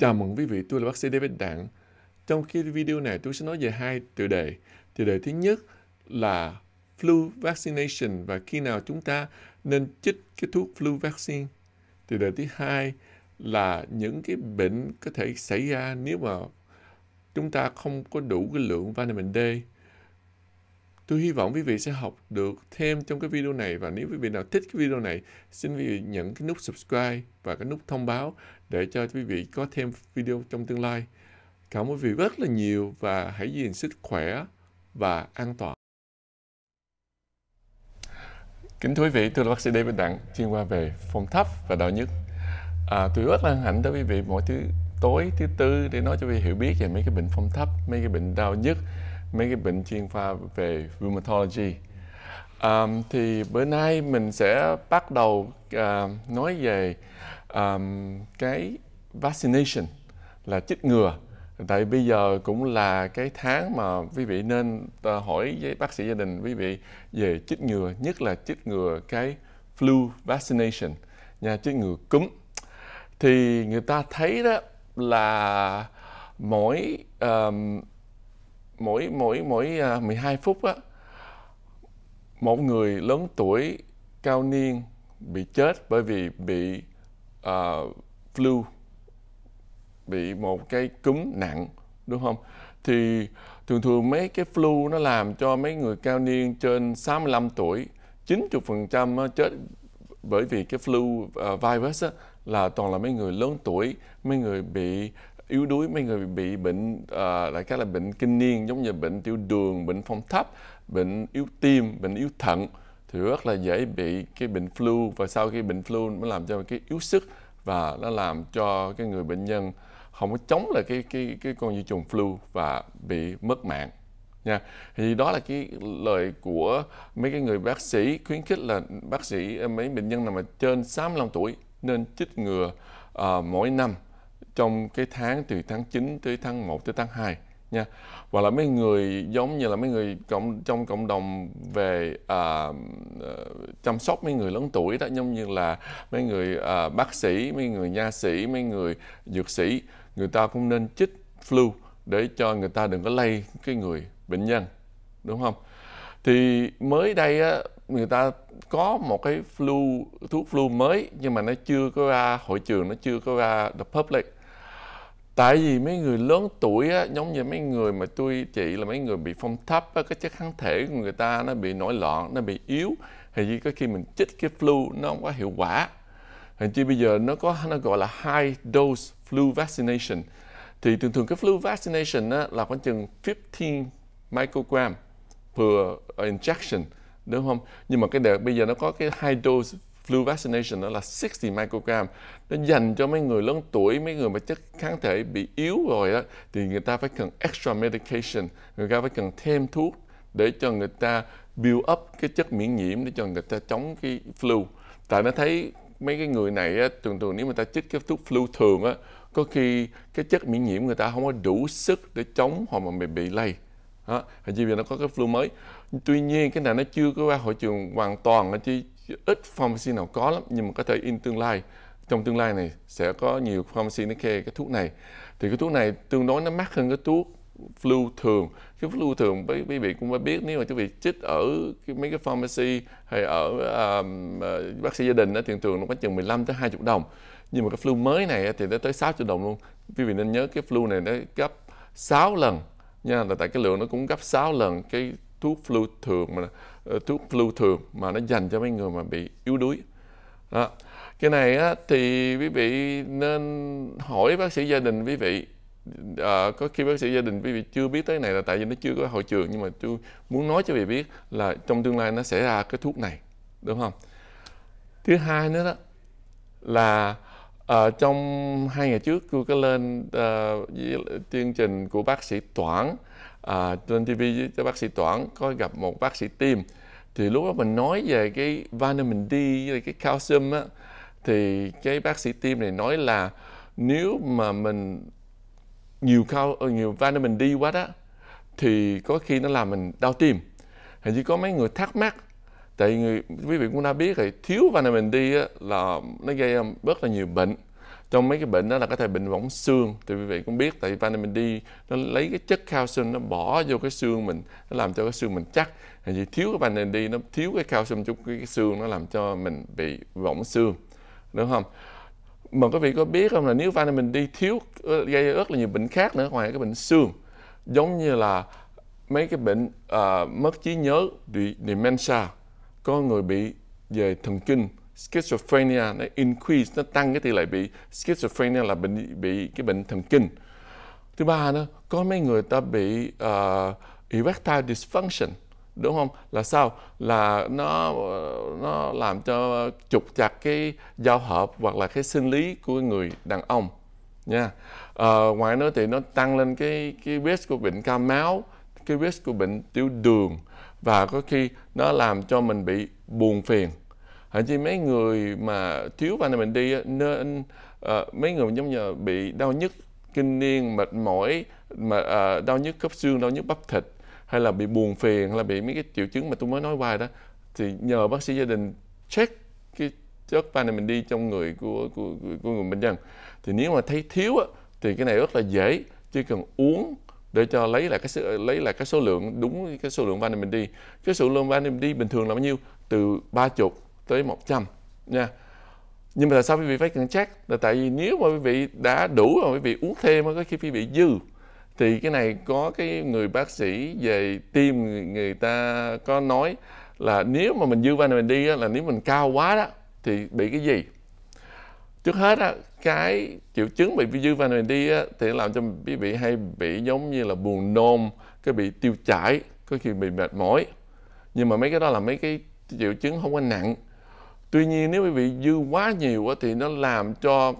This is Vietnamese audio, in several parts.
Chào mừng quý vị, tôi là bác sĩ David Đặng. Trong khi video này tôi sẽ nói về hai tựa đề. Tựa đề thứ nhất là flu vaccination và khi nào chúng ta nên chích cái thuốc flu vaccine. Tựa đề thứ hai là những cái bệnh có thể xảy ra nếu mà chúng ta không có đủ cái lượng vitamin D. Tôi hy vọng quý vị sẽ học được thêm trong cái video này và nếu quý vị nào thích cái video này, xin quý vị nhận cái nút subscribe và cái nút thông báo để cho quý vị có thêm video trong tương lai. Cảm ơn quý vị rất là nhiều và hãy gìn sức khỏe và an toàn. Kính thưa quý vị, tôi là bác sĩ David Đặng, chuyên khoa về phong thấp và đau nhức À, tôi rất là hạnh tới quý vị mỗi thứ tối thứ tư để nói cho quý vị hiểu biết về mấy cái bệnh phong thấp, mấy cái bệnh đau nhức mấy cái bệnh chuyên khoa về rheumatology um, thì bữa nay mình sẽ bắt đầu uh, nói về um, cái vaccination là chích ngừa tại bây giờ cũng là cái tháng mà quý vị nên ờ, hỏi với bác sĩ gia đình quý vị về chích ngừa nhất là chích ngừa cái flu vaccination nha chích ngừa cúm thì người ta thấy đó là mỗi um, mỗi mỗi mỗi 12 à, phút á một người lớn tuổi cao niên bị chết bởi vì bị uh, flu bị một cái cúm nặng đúng không thì thường thường mấy cái flu nó làm cho mấy người cao niên trên 65 tuổi 90% chết bởi vì cái flu à, virus á, là toàn là mấy người lớn tuổi mấy người bị yếu đuối mấy người bị bệnh à, đại khái là bệnh kinh niên giống như bệnh tiểu đường bệnh phong thấp bệnh yếu tim bệnh yếu thận thì rất là dễ bị cái bệnh flu và sau khi bệnh flu nó làm cho cái yếu sức và nó làm cho cái người bệnh nhân không có chống lại cái cái cái con vi trùng flu và bị mất mạng nha thì đó là cái lời của mấy cái người bác sĩ khuyến khích là bác sĩ mấy bệnh nhân nào mà trên 65 tuổi nên chích ngừa uh, mỗi năm trong cái tháng từ tháng 9 tới tháng 1 tới tháng 2 nha và là mấy người giống như là mấy người cộng trong cộng đồng về à, ờ, chăm sóc mấy người lớn tuổi đó giống như là mấy người à, bác sĩ mấy người nha sĩ mấy người dược sĩ người ta cũng nên chích flu để cho người ta đừng có lây cái người bệnh nhân đúng không thì mới đây á, người ta có một cái flu thuốc flu mới nhưng mà nó chưa có ra hội trường nó chưa có ra the public tại vì mấy người lớn tuổi á, giống như mấy người mà tôi chị là mấy người bị phong thấp á, cái chất kháng thể của người ta nó bị nổi loạn nó bị yếu thì chỉ có khi mình chích cái flu nó không có hiệu quả hình chi bây giờ nó có nó gọi là high dose flu vaccination thì thường thường cái flu vaccination á, là khoảng chừng 15 microgram per injection đúng không nhưng mà cái đợt bây giờ nó có cái high dose flu vaccination nó là 60 microgram nó dành cho mấy người lớn tuổi mấy người mà chất kháng thể bị yếu rồi đó thì người ta phải cần extra medication người ta phải cần thêm thuốc để cho người ta build up cái chất miễn nhiễm để cho người ta chống cái flu tại nó thấy mấy cái người này á, thường thường nếu mà ta chích cái thuốc flu thường á có khi cái chất miễn nhiễm người ta không có đủ sức để chống hoặc mà bị bị lây đó, chỉ vì nó có cái flu mới tuy nhiên cái này nó chưa có qua hội trường hoàn toàn nó chỉ ít pharmacy nào có lắm nhưng mà có thể in tương lai trong tương lai này sẽ có nhiều pharmacy nó kê cái thuốc này thì cái thuốc này tương đối nó mắc hơn cái thuốc flu thường cái flu thường quý vị cũng phải biết nếu mà quý vị chích ở cái, mấy cái pharmacy hay ở um, ờ, bác sĩ gia đình thì thường nó có chừng 15 tới 20 đồng nhưng mà cái flu mới này thì nó tới 60 đồng luôn quý vị nên nhớ cái flu này nó gấp 6 lần nha là tại cái lượng nó cũng gấp 6 lần cái thuốc flu thường mà ờ, thuốc flu thường mà nó dành cho mấy người mà bị yếu đuối đó. cái này á, thì quý vị nên hỏi bác sĩ gia đình quý vị à, có khi bác sĩ gia đình quý vị chưa biết tới này là tại vì nó chưa có hội trường nhưng mà tôi muốn nói cho quý vị biết là trong tương lai nó sẽ ra cái thuốc này đúng không thứ hai nữa đó là à, trong hai ngày trước tôi có lên à, chương trình của bác sĩ Toản à, trên TV với các bác sĩ toản có gặp một bác sĩ tim thì lúc đó mình nói về cái vitamin D với cái calcium á thì cái bác sĩ tim này nói là nếu mà mình nhiều cao ờ, nhiều vitamin D quá đó thì có khi nó làm mình đau tim hình như có mấy người thắc mắc tại người quý vị cũng đã biết rồi thiếu vitamin D á, là nó gây rất là nhiều bệnh trong mấy cái bệnh đó là có thể bệnh võng xương thì quý vị cũng biết tại vitamin D nó lấy cái chất calcium nó bỏ vô cái xương mình nó làm cho cái xương mình chắc hay gì thiếu cái vitamin D nó thiếu cái calcium trong cái xương nó làm cho mình bị võng xương đúng không mà quý vị có biết không là nếu vitamin D thiếu ờ, gây rất là nhiều bệnh khác nữa ngoài cái bệnh xương giống như là mấy cái bệnh uh, mất trí nhớ dementia có người bị về thần kinh schizophrenia nó increase nó tăng cái tỷ lệ bị schizophrenia là bệnh bị cái bệnh thần kinh thứ ba nữa có mấy người ta bị uh, erectile dysfunction đúng không là sao là nó nó làm cho trục chặt cái giao hợp hoặc là cái sinh lý của người đàn ông nha yeah. Ờ, à, ngoài nữa thì nó tăng lên cái cái risk của bệnh cao máu cái risk của bệnh tiểu đường và có khi nó làm cho mình bị buồn phiền hạn chế mấy người mà thiếu vitamin D nên uh, mấy người giống như bị đau nhức kinh niên mệt mỏi mà uh, đau nhức khớp xương đau nhức bắp thịt hay là bị buồn phiền hay là bị mấy cái triệu chứng mà tôi mới nói qua đó thì nhờ bác sĩ gia đình check cái chất vitamin D trong người của của, của người bệnh nhân thì nếu mà thấy thiếu á, thì cái này rất là dễ chỉ cần uống để cho lấy lại cái lấy lại cái số lượng đúng cái số lượng vitamin D cái số lượng vitamin D bình thường là bao nhiêu từ ba chục tới 100 nha nhưng mà tại sao quý vị phải cần chắc là tại vì nếu mà quý vị đã đủ rồi quý vị uống thêm có khi quý vị dư thì cái này có cái người bác sĩ về tim người, người ta có nói là nếu mà mình dư van mình đi á, là nếu mình cao quá đó thì bị cái gì trước hết á, cái triệu chứng bị dư van mình đi á, thì làm cho quý vị hay bị giống như là buồn nôn cái bị tiêu chảy có khi bị mệt mỏi nhưng mà mấy cái đó là mấy cái triệu chứng không có nặng Tuy nhiên nếu quý vị dư quá nhiều quá thì nó làm cho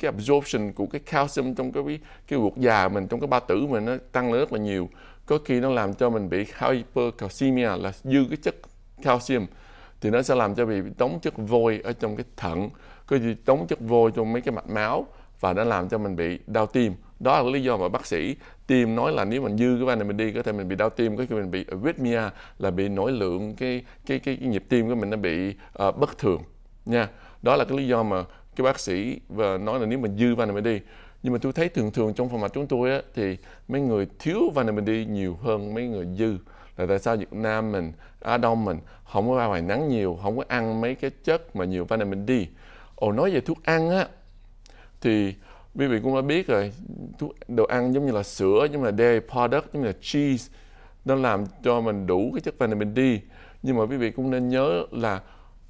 cái absorption của cái calcium trong cái cái ruột già mình trong cái ba tử mình nó tăng lên rất là nhiều. Có khi nó làm cho mình bị hypercalcemia là dư cái chất calcium thì nó sẽ làm cho bị tống chất vôi ở trong cái thận, cái gì tống chất vôi trong mấy cái mạch máu và nó làm cho mình bị đau tim đó là lý do mà bác sĩ tim nói là nếu mình dư cái van này mình đi có thể mình bị đau tim có khi mình bị arrhythmia là bị nổi lượng cái cái cái, cái nhịp tim của mình nó bị uh, bất thường nha đó là cái lý do mà cái bác sĩ và nói là nếu mình dư van này mình đi nhưng mà tôi thấy thường thường trong phòng mạch chúng tôi á, thì mấy người thiếu van này mình đi nhiều hơn mấy người dư là tại sao Việt Nam mình Á Đông mình không có ra ngoài nắng nhiều không có ăn mấy cái chất mà nhiều van này mình đi. ồ nói về thuốc ăn á thì quý vị cũng đã biết rồi thuốc đồ ăn giống như là sữa giống như là dairy product giống như là cheese nó làm cho mình đủ cái chất vitamin D nhưng mà quý vị cũng nên nhớ là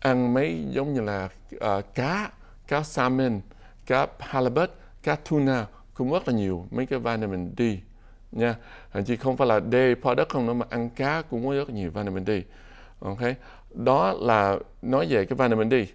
ăn mấy giống như là uh, cá cá salmon cá halibut cá tuna cũng rất là nhiều mấy cái vitamin D nha Hình chỉ không phải là dairy product không nữa mà ăn cá cũng có rất nhiều vitamin D ok đó là nói về cái vitamin D